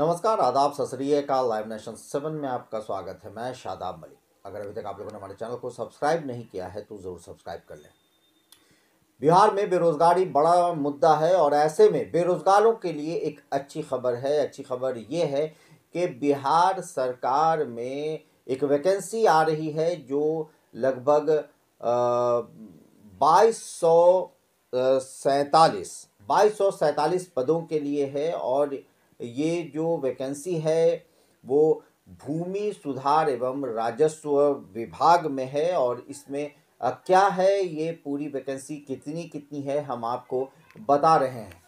नमस्कार आदाब ससरिए का लाइव नेशन सेवन में आपका स्वागत है मैं शादाब मलिक अगर अभी तक आप लोगों ने हमारे चैनल को सब्सक्राइब नहीं किया है तो ज़रूर सब्सक्राइब कर लें बिहार में बेरोज़गारी बड़ा मुद्दा है और ऐसे में बेरोज़गारों के लिए एक अच्छी खबर है अच्छी खबर ये है कि बिहार सरकार में एक वैकेंसी आ रही है जो लगभग बाईस सौ बाईस सौ सैंतालीस पदों के लिए है और ये जो वैकेंसी है वो भूमि सुधार एवं राजस्व विभाग में है और इसमें क्या है ये पूरी वैकेंसी कितनी कितनी है हम आपको बता रहे हैं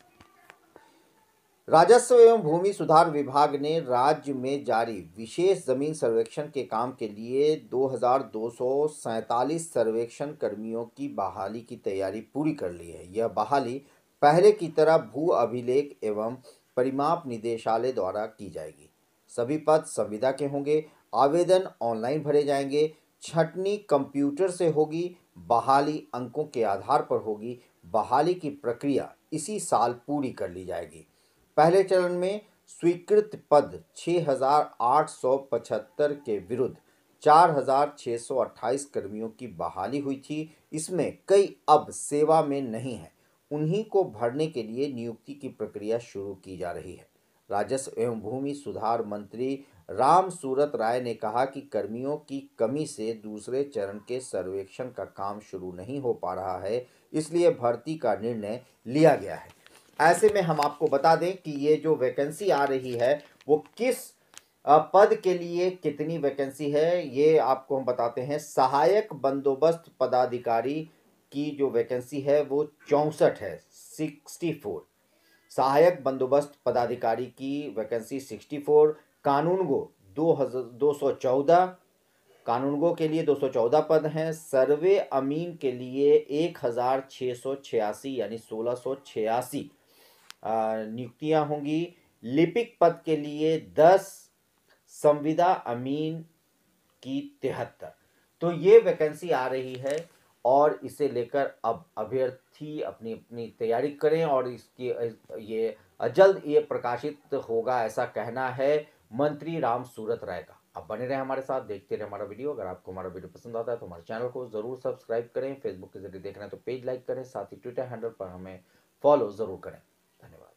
राजस्व एवं भूमि सुधार विभाग ने राज्य में जारी विशेष जमीन सर्वेक्षण के काम के लिए दो हजार दो सौ सैतालीस सर्वेक्षण कर्मियों की बहाली की तैयारी पूरी कर ली है यह बहाली पहले की तरह भू अभिलेख एवं परिमाप निदेशालय द्वारा की जाएगी सभी पद संविदा के होंगे आवेदन ऑनलाइन भरे जाएंगे छटनी कंप्यूटर से होगी बहाली अंकों के आधार पर होगी बहाली की प्रक्रिया इसी साल पूरी कर ली जाएगी पहले चरण में स्वीकृत पद 6,875 के विरुद्ध 4,628 कर्मियों की बहाली हुई थी इसमें कई अब सेवा में नहीं हैं उन्हीं को भरने के लिए नियुक्ति की प्रक्रिया शुरू की जा रही है राजस्व एवं भूमि सुधार मंत्री राम सूरत राय ने कहा कि कर्मियों की कमी से दूसरे चरण के सर्वेक्षण का काम शुरू नहीं हो पा रहा है इसलिए भर्ती का निर्णय लिया गया है ऐसे में हम आपको बता दें कि ये जो वैकेंसी आ रही है वो किस पद के लिए कितनी वैकेंसी है ये आपको हम बताते हैं सहायक बंदोबस्त पदाधिकारी की जो वैकेंसी है वो चौंसठ है सिक्सटी फोर सहायक बंदोबस्त पदाधिकारी की वैकेंसी सिक्सटी फोर कानून गो दो हज़ार दो सौ चौदह कानून गो के लिए दो सौ चौदह पद हैं सर्वे अमीन के लिए एक हज़ार छः सौ छियासी यानी सोलह सौ छियासी नियुक्तियाँ होंगी लिपिक पद के लिए दस संविदा अमीन की तिहत्तर तो ये वैकेंसी आ रही है और इसे लेकर अब अभ्यर्थी अपनी अपनी तैयारी करें और इसकी ये जल्द ये प्रकाशित होगा ऐसा कहना है मंत्री राम सूरत राय का आप बने रहें हमारे साथ देखते रहें हमारा वीडियो अगर आपको हमारा वीडियो पसंद आता है तो हमारे चैनल को जरूर सब्सक्राइब करें फेसबुक के जरिए देखना है तो पेज लाइक करें साथ ही ट्विटर हैंडल पर हमें फॉलो जरूर करें धन्यवाद